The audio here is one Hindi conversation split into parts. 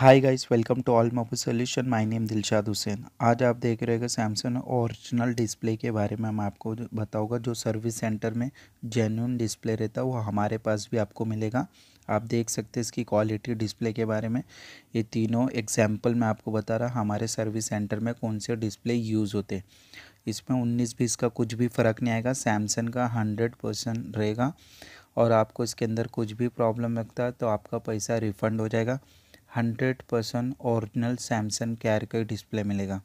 hi guys welcome to all mobile solution my name Dilshad Hussain आज आप देख रहे हैं सैमसंग ओरिजिनल डिस्प्ले के बारे में हम आपको बताऊंगा जो सर्विस सेंटर में जेन्यून डिस्प्ले रहता है वो हमारे पास भी आपको मिलेगा आप देख सकते हैं इसकी क्वालिटी डिस्प्ले के बारे में ये तीनों एग्जाम्पल मैं आपको बता रहा हमारे सर्विस सेंटर में कौन से डिस्प्ले यूज़ होते हैं इसमें उन्नीस बीस का कुछ भी फ़र्क नहीं आएगा सैमसंग का हंड्रेड परसेंट रहेगा और आपको इसके अंदर कुछ भी प्रॉब्लम लगता है तो आपका पैसा रिफ़ंड हो जाएगा hundred percent original Samsung care का डिस्प्ले मिलेगा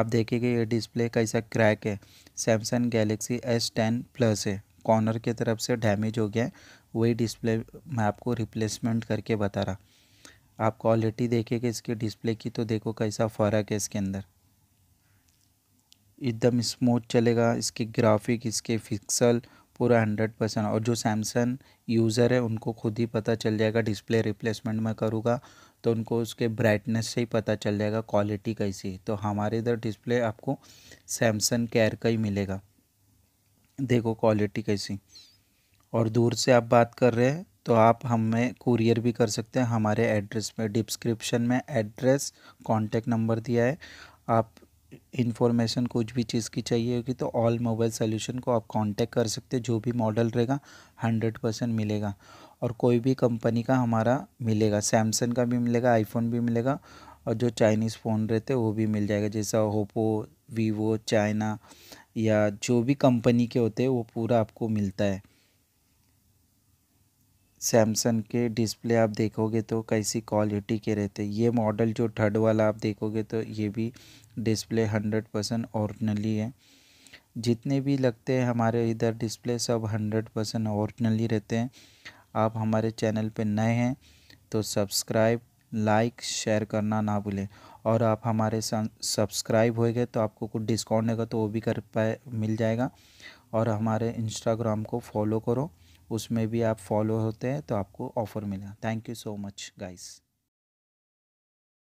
आप देखिएगा ये डिस्प्ले कैसा क्रैक है Samsung Galaxy S ten plus है कॉर्नर की तरफ से डैमेज हो गया है वही डिस्प्ले मैं आपको रिप्लेसमेंट करके बता रहा आप क्वालिटी देखिएगा इसके डिस्प्ले की तो देखो कैसा फ़र्क है इसके अंदर एकदम स्मूथ चलेगा इसके ग्राफिक इसके फिक्सल पूरा हंड्रेड परसेंट और जो सैमसंग यूज़र है उनको खुद ही पता चल जाएगा डिस्प्ले रिप्लेसमेंट मैं करूँगा तो उनको उसके ब्राइटनेस से ही पता चल जाएगा क्वालिटी कैसी है तो हमारे इधर डिस्प्ले आपको सैमसंग केयर का ही मिलेगा देखो क्वालिटी कैसी और दूर से आप बात कर रहे हैं तो आप हमें कुरियर भी कर सकते हैं हमारे एड्रेस में डिस्क्रिप्शन में एड्रेस कॉन्टेक्ट नंबर दिया है आप इन्फॉर्मेशन कुछ भी चीज़ की चाहिए होगी तो ऑल मोबाइल सोल्यूशन को आप कांटेक्ट कर सकते जो भी मॉडल रहेगा हंड्रेड परसेंट मिलेगा और कोई भी कंपनी का हमारा मिलेगा सैमसंग का भी मिलेगा आईफोन भी मिलेगा और जो चाइनीज़ फ़ोन रहते हैं वो भी मिल जाएगा जैसा ओप्पो वीवो चाइना या जो भी कंपनी के होते हैं वो पूरा आपको मिलता है सैमसंग के डिस्प्ले आप देखोगे तो कैसी क्वालिटी के रहते हैं ये मॉडल जो थर्ड वाला आप देखोगे तो ये भी डिस्प्ले हंड्रेड परसेंट ऑरिजिनली है जितने भी लगते हैं हमारे इधर डिस्प्ले सब हंड्रेड परसेंट ऑरिजिनली रहते हैं आप हमारे चैनल पे नए हैं तो सब्सक्राइब लाइक शेयर करना ना भूलें और आप हमारे सब्सक्राइब हो गए तो आपको कुछ डिस्काउंट देगा तो वो भी कर पाए मिल जाएगा और हमारे इंस्टाग्राम को फॉलो करो उसमें भी आप फॉलो होते हैं तो आपको ऑफ़र मिला thank you so much guys